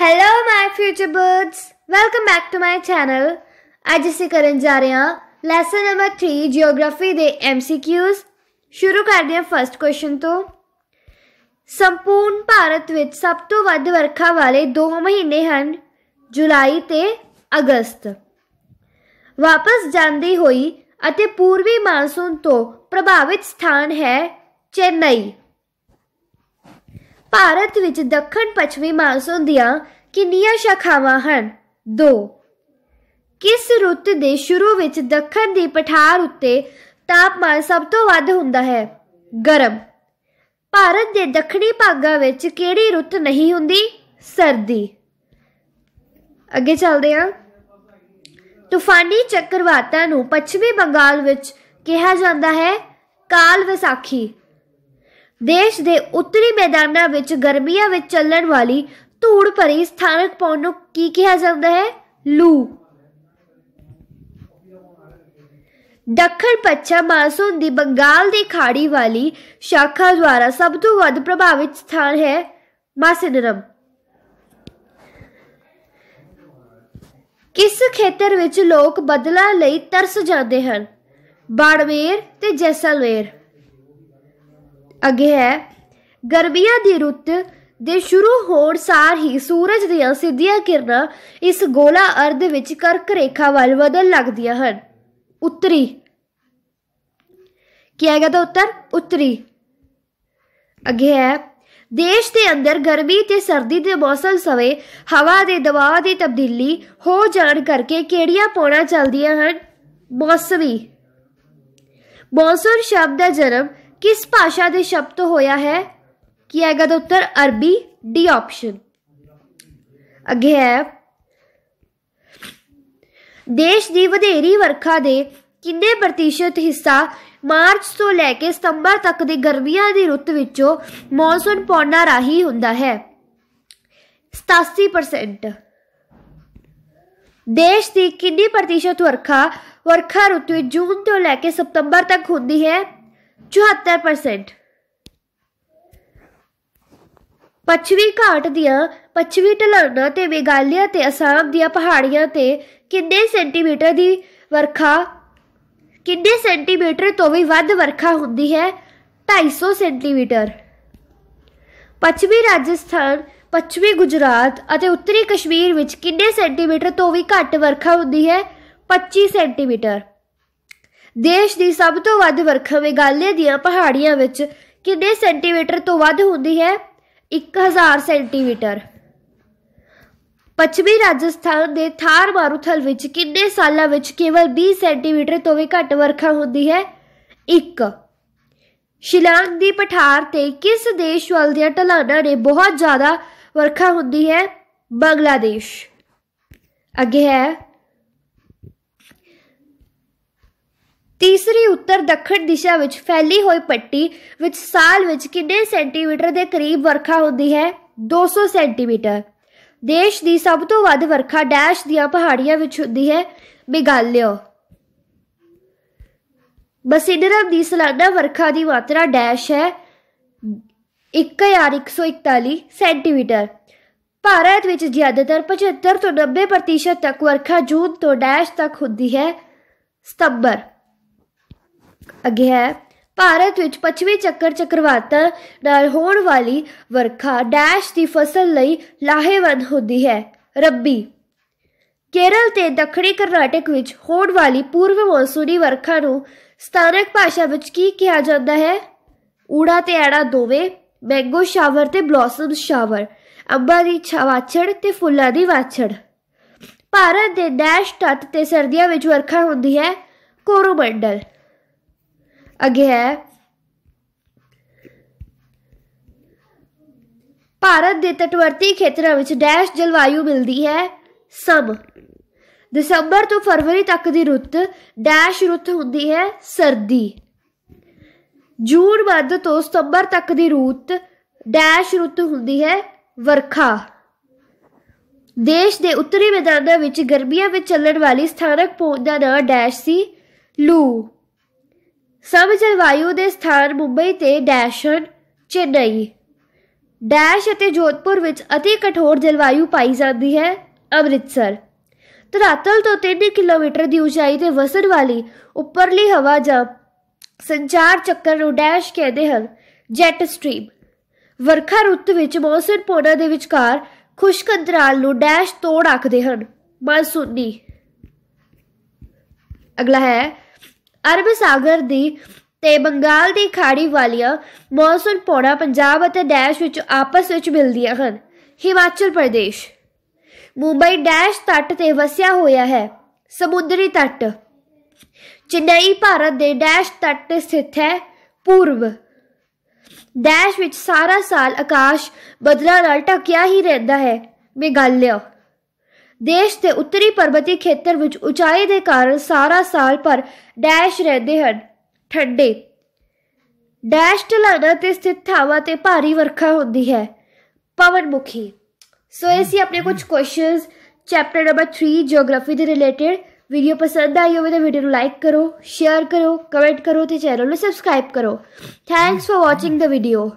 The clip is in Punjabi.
hello my future birds welcome back to my channel ਅੱਜ ਅਸੀਂ ਕਰਨ ਜਾ ਰਹੇ ਹਾਂ ਲੈਸਨ ਨੰਬਰ 3 ਜੀਓਗ੍ਰਾਫੀ ਦੇ ਐਮਸੀਕਿਊਜ਼ ਸ਼ੁਰੂ ਕਰਦੇ ਹਾਂ ਫਰਸਟ ਕੁਐਸਚਨ ਤੋਂ ਸੰਪੂਰਨ ਭਾਰਤ ਵਿੱਚ ਸਭ ਤੋਂ ਵੱਧ ਵਰਖਾ ਵਾਲੇ ਦੋ ਮਹੀਨੇ ਹਨ ਜੁਲਾਈ ਤੇ ਅਗਸਤ ਵਾਪਸ ਜਾਂਦੀ ਹੋਈ ਅਤੇ ਪੂਰਬੀ ਮਾਨਸੂਨ ਤੋਂ ਪ੍ਰਭਾਵਿਤ ਸਥਾਨ ਹੈ ਚੇਨਈ ਭਾਰਤ ਵਿੱਚ ਦੱਖਣ ਪੱਛਮੀ ਮਾਨਸੂਨ ਦੀਆਂ ਕਿੰਨੀਆਂ ਸ਼ਾਖਾਵਾਂ ਹਨ 2 ਕਿਸ ਰੁੱਤ ਦੇ ਸ਼ੁਰੂ ਵਿੱਚ ਦੱਖਣ ਦੀ ਪਠਾਰ ਉੱਤੇ ਤਾਪਮਾਨ ਸਭ ਤੋਂ ਵੱਧ ਹੁੰਦਾ ਹੈ ਗਰਮ ਭਾਰਤ ਦੇ ਦੱਖਣੀ ਭਾਗਾਂ ਵਿੱਚ ਕਿਹੜੀ ਰੁੱਤ ਨਹੀਂ ਹੁੰਦੀ ਸਰਦੀ ਅੱਗੇ ਚੱਲਦੇ ਹਾਂ ਤੂਫਾਨੀ ਚੱਕਰਵਾਤਾਂ ਨੂੰ ਪੱਛਮੀ ਬੰਗਾਲ ਵਿੱਚ ਕਿਹਾ ਜਾਂਦਾ ਹੈ ਕਾਲ ਵਿਸਾਖੀ ਦੇਸ਼ ਦੇ ਉੱਤਰੀ ਮੈਦਾਨਾਂ ਵਿੱਚ ਗਰਮੀਆਂ ਵਿੱਚ ਚੱਲਣ ਵਾਲੀ ਧੂੜ ਭਰੀ ਸਥਾਨਕ ਪੌਣ ਨੂੰ ਕੀ ਕਿਹਾ ਜਾਂਦਾ ਹੈ ਲੂ ਦੱਖਣ ਪੱਛਮ ਮਾਨਸੂਨ ਦੀ ਬੰਗਾਲ ਦੀ ਖਾੜੀ ਵਾਲੀ ਸ਼ਾਖਾ ਦੁਆਰਾ ਸਭ ਤੋਂ ਵੱਧ ਪ੍ਰਭਾਵਿਤ ਸਥਾਨ ਹੈ ਮਾਸਿਨਰਮ ਕਿਸ ਖੇਤਰ ਵਿੱਚ ਲੋਕ ਬਦਲਾ ਲਈ ਤਰਸ ਜਾਂਦੇ ਹਨ ਬਾੜਮੇਰ ਤੇ ਜੈਸਲਮੇਰ ਅੱਗੇ ਹੈ ਗਰਮੀਆਂ ਦੀ ਰੁੱਤ ਦੇ ਸ਼ੁਰੂ ਹੋਣ ਸਾਰ ਹੀ ਸੂਰਜ ਦੀਆਂ ਸਿੱਧੀਆਂ ਕਿਰਨਾਂ ਇਸ ਗੋਲਾ ਅਰਧ ਵਿੱਚ ਕਰਕ ਰੇਖਾ ਵੱਲ ਵਧਣ ਲੱਗਦੀਆਂ ਹਨ ਉੱਤਰੀ ਕੀ ਆਏਗਾ ਤਾਂ ਉੱਤਰ ਉੱਤਰੀ ਅੱਗੇ ਹੈ ਦੇਸ਼ ਦੇ ਅੰਦਰ ਗਰਮੀ ਤੇ ਸਰਦੀ ਦੇ ਮੌਸਮ ਸਵੇ ਹਵਾ ਦੇ ਦਬਾਅ ਦੀ ਤਬਦੀਲੀ ਹੋ ਜਾਣ ਕਰਕੇ ਕਿਹੜੀਆਂ ਪੌਣਾ ਚੱਲਦੀਆਂ ਹਨ ਮੌਸਮੀ ਮੌਸਮ ਸ਼ਬਦ ਦਾ ਜਨਮ ਕਿਸ ਭਾਸ਼ਾ ਦੇ ਸ਼ਬਦ ਤੋਂ ਹੋਇਆ ਹੈ ਕੀ ਆਏਗਾ ਦਾ ਉੱਤਰ ਅਰਬੀ ਡੀ ਆਪਸ਼ਨ ਅੱਗੇ ਹੈ ਦੇਸ਼ ਦੀ ਵਧੇਰੀ ਵਰਖਾ ਦੇ ਕਿੰਨੇ ਪ੍ਰਤੀਸ਼ਤ ਹਿੱਸਾ ਮਾਰਚ ਤੋਂ ਲੈ ਕੇ ਸਤੰਬਰ ਤੱਕ ਦੀ ਗਰਮੀਆਂ ਦੀ ਰੁੱਤ ਵਿੱਚੋਂ ਮੌਨਸੂਨ ਪੌਣਾ ਰਾਹੀ ਹੁੰਦਾ ਹੈ 87% ਦੇਸ਼ ਦੀ ਕਿੰਨੀ ਪ੍ਰਤੀਸ਼ਤ ਵਰਖਾ ਵਰਖਾ ਰੁੱਤ ਵਿੱਚ ਜੂਨ ਤੋਂ ਲੈ ਕੇ ਸਤੰਬਰ ਤੱਕ ਹੁੰਦੀ ਹੈ 74% ਪੱਛਮੀ ਘਾਟ ਦੀਆਂ ਪੱਛਮੀ ਢਲਾਨਾਂ ਤੇ ਵਿਗਾਲਿਆ ਤੇ ਅਸਾਮ ਦੀਆਂ ਪਹਾੜੀਆਂ ਤੇ ਕਿੰਨੇ ਸੈਂਟੀਮੀਟਰ ਦੀ ਵਰਖਾ ਕਿੰਨੇ ਸੈਂਟੀਮੀਟਰ ਤੋਂ ਵੀ ਵੱਧ ਵਰਖਾ ਹੁੰਦੀ ਹੈ 250 ਸੈਂਟੀਮੀਟਰ ਪੱਛਮੀ ਰਾਜਸਥਾਨ ਪੱਛਮੀ ਗੁਜਰਾਤ ਅਤੇ ਉੱਤਰੀ ਕਸ਼ਮੀਰ ਵਿੱਚ ਕਿੰਨੇ ਸੈਂਟੀਮੀਟਰ ਤੋਂ ਵੀ ਘੱਟ ਵਰਖਾ ਹੁੰਦੀ ਹੈ 25 ਸੈਂਟੀਮੀਟਰ ਦੇਸ਼ ਦੀ ਸਭ ਤੋਂ ਵੱਧ ਵਰਖਾ ਵਿਗਾਲੇ ਦੀਆਂ ਪਹਾੜੀਆਂ ਵਿੱਚ ਕਿੰਨੇ ਸੈਂਟੀਮੀਟਰ ਤੋਂ ਵੱਧ ਹੁੰਦੀ ਹੈ 1000 ਸੈਂਟੀਮੀਟਰ ਪੱਛਮੀ ਰਾਜਸਥਾਨ ਦੇ ਥਾਰ ਮਾਰੂਥਲ ਵਿੱਚ ਕਿੰਨੇ ਸਾਲਾਂ ਵਿੱਚ ਕੇਵਲ 20 ਸੈਂਟੀਮੀਟਰ ਤੋਂ ਵੀ ਘੱਟ ਵਰਖਾ ਹੁੰਦੀ ਹੈ 1 ਸ਼ਿਲਾਂਗ ਦੀ ਪਠਾਰ ਤੇ ਕਿਸ ਦੇਸ਼ ਵੱਲ ਦੀਆਂ ਢਲਾਣਾਂ ਨੇ ਬਹੁਤ ਜ਼ਿਆਦਾ ਵਰਖਾ ਹੁੰਦੀ ਹੈ ਬੰਗਲਾਦੇਸ਼ ਅੱਗੇ ਹੈ ਤੀਸਰੀ ਉੱਤਰ ਦੱਖਣ ਦਿਸ਼ਾ ਵਿੱਚ ਫੈਲੀ ਹੋਈ ਪੱਟੀ ਵਿੱਚ ਸਾਲ ਵਿੱਚ ਕਿੰਨੇ ਸੈਂਟੀਮੀਟਰ ਦੇ ਕਰੀਬ ਵਰਖਾ ਹੁੰਦੀ ਹੈ 200 ਸੈਂਟੀਮੀਟਰ ਦੇਸ਼ ਦੀ ਸਭ ਤੋਂ ਵੱਧ ਵਰਖਾ ਡੈਸ਼ ਦੀਆਂ ਪਹਾੜੀਆਂ ਵਿੱਚ ਹੁੰਦੀ ਹੈ ਬਿਗਾਲਿਓ ਬਸਿੰਡਰਮ ਦੀ ਸਲਾਦਾ ਵਰਖਾ ਦੀ ਮਾਤਰਾ ਡੈਸ਼ ਹੈ 1141 ਸੈਂਟੀਮੀਟਰ ਭਾਰਤ ਵਿੱਚ ਜ਼ਿਆਦਾਤਰ 75 ਤੋਂ 90% ਤੱਕ ਵਰਖਾ ਜੂਨ ਤੋਂ ਡੈਸ਼ ਤੱਕ ਹੁੰਦੀ ਹੈ ਸਤੰਬਰ ਅੱਗੇ ਹੈ ਭਾਰਤ ਵਿੱਚ 25ਵੇਂ ਚੱਕਰ ਚੱਕਰਵਾਤ ਨਾਲ ਹੋਣ ਵਾਲੀ ਵਰਖਾ ਡੈਸ਼ ਦੀ ਫਸਲ ਲਈ ਲਾਹੇਵੰਦ ਹੁੰਦੀ ਹੈ ਰੱਬੀ ਕੇਰਲ ਤੇ ਦੱਖਣੀ ਕਰਨਾਟਕ ਵਿੱਚ ਹੋਣ ਵਾਲੀ ਪੂਰਵ ਮੌਸੂਮੀ ਵਰਖਾ ਨੂੰ ਸਥਾਨਕ ਭਾਸ਼ਾ ਵਿੱਚ ਕੀ ਕਿਹਾ ਜਾਂਦਾ ਹੈ ਊੜਾ ਤੇ ਐੜਾ ਦੋਵੇਂ ਮੈਂਗੋ ਸ਼ਾਵਰ ਤੇ ਬਲੌਸਮ ਸ਼ਾਵਰ ਅੰਬਾਂ ਦੀ ਛਾਵਾਛੜ ਤੇ ਫੁੱਲਾਂ ਦੀ ਵਾਛੜ ਭਾਰਤ ਦੇ ਡੈਸ਼ ਤੱਟ ਤੇ ਸਰਦੀਆਂ ਵਿੱਚ ਵਰਖਾ ਹੁੰਦੀ ਹੈ ਕੋਰੋਮੰਡਲ ਅੱਗੇ ਹੈ ਭਾਰਤ ਦੇ ਤਟਵਰਤੀ ਖੇਤਰਾਂ ਵਿੱਚ ਡੈਸ਼ ਜਲਵਾਯੂ ਮਿਲਦੀ ਹੈ ਸਮ ਦਸੰਬਰ ਤੋਂ ਫਰਵਰੀ ਤੱਕ ਦੀ ਰੁੱਤ ਡੈਸ਼ ਰੁੱਤ ਹੁੰਦੀ ਹੈ ਸਰਦੀ ਜੂਨ ਮੱਧ ਤੋਂ ਸਤੰਬਰ ਤੱਕ ਦੀ ਰੁੱਤ ਡੈਸ਼ ਰੁੱਤ ਹੁੰਦੀ ਹੈ ਵਰਖਾ ਦੇਸ਼ ਦੇ ਉੱਤਰੀ ਮੈਦਾਨਾਂ ਵਿੱਚ ਗਰਮੀਆਂ ਵਿੱਚ ਚੱਲਣ ਵਾਲੀ ਸਥਾਨਕ ਪੌਦਾ ਦਾ ਡੈਸ਼ ਸੀ ਲੂ ਸਭ ਜਲਵਾਯੂ ਦੇ ਸਥਾਨ ਮੁੰਬਈ ਤੇ ਡੈਸ਼ਨ ਚੇਨਈ ਡੈਸ਼ ਅਤੇ ਜੋਧਪੁਰ ਵਿੱਚ ਅਤੀ ਕਠੋਰ ਜਲਵਾਯੂ ਪਾਈ ਜਾਂਦੀ ਹੈ ਅੰਮ੍ਰਿਤਸਰ ਤਰਾਤਲ ਤੋਂ 3 ਕਿਲੋਮੀਟਰ ਦੀ ਉਚਾਈ ਤੇ ਵਸਣ ਵਾਲੀ ਉੱਪਰਲੀ ਹਵਾ ਜਾਂ ਸੰਚਾਰ ਚੱਕਰ ਨੂੰ ਡੈਸ਼ ਕਹਿੰਦੇ ਹਨ ਜੈਟ ਸਟ੍ਰੀਮ ਵਰਖਾ ਰੁੱਤ ਵਿੱਚ ਮੌਸਮ ਪੋੜਾ ਦੇ ਵਿਚਕਾਰ ਖੁਸ਼ਕ ਅੰਤਰਾਲ ਨੂੰ ਡੈਸ਼ ਤੋੜ ਆਖਦੇ ਹਨ ਸੁਣੀ ਅਗਲਾ ਹੈ ਅਰਬ ਸਾਗਰ ਦੀ ਤੇ ਬੰਗਾਲ ਦੀ ਖਾੜੀ ਵਾਲੀਆਂ ਮੌਸਮ ਪੌੜਾ ਪੰਜਾਬ ਅਤੇ ਡੈਸ਼ ਵਿੱਚ ਆਪਸ ਵਿੱਚ ਮਿਲਦੀਆਂ ਹਨ ਹਿਮਾਚਲ ਪ੍ਰਦੇਸ਼ ਮੁੰਬਈ ਡੈਸ਼ ਤੱਟ ਤੇ ਵਸਿਆ ਹੋਇਆ ਹੈ ਸਮੁੰਦਰੀ ਤੱਟ ਚੇਨਈ ਭਾਰਤ ਦੇ ਡੈਸ਼ ਤੱਟ ਤੇ ਸਥਿਤ ਹੈ ਪੂਰਬ ਡੈਸ਼ ਵਿੱਚ ਸਾਰਾ ਸਾਲ ਆਕਾਸ਼ ਬਦਲਾ ਨਾਲ ਟਕਿਆ ਹੀ ਰਹਿੰਦਾ ਹੈ ਮੇਗਾਲਿਆ ਦੇਸ਼ ਦੇ ਉੱਤਰੀ ਪਰਬਤੀ ਖੇਤਰ ਵਿੱਚ ਉਚਾਈ ਦੇ ਕਾਰਨ ਸਾਰਾ ਸਾਲ ਪਰ ਡੈਸ਼ ਰਹਿੰਦੇ ਹਨ ਠੱਡੇ ਡੈਸ਼ ਢਲਾਣਾ ਤੇ ਸਥਿਤ ਥਾਵਾਂ ਤੇ ਭਾਰੀ ਵਰਖਾ ਹੁੰਦੀ ਹੈ ਪਵਨਮੁਖੀ ਸੋ ਇਹ ਸੀ ਆਪਣੇ ਕੁਝ ਕੁਐਸਚਨਸ ਚੈਪਟਰ ਨੰਬਰ 3 ਜੀਓਗ੍ਰਾਫੀ ਦੇ ਰਿਲੇਟਡ ਵੀਡੀਓ ਪਸੰਦ ਆਈ ਹੋਵੇ ਤਾਂ ਵੀਡੀਓ ਨੂੰ ਲਾਈਕ ਕਰੋ ਸ਼ੇਅਰ ਕਰੋ ਕਮੈਂਟ ਕਰੋ ਤੇ ਚੈਨਲ ਨੂੰ ਸਬਸਕ੍ਰਾਈਬ ਕਰੋ thanks for watching the video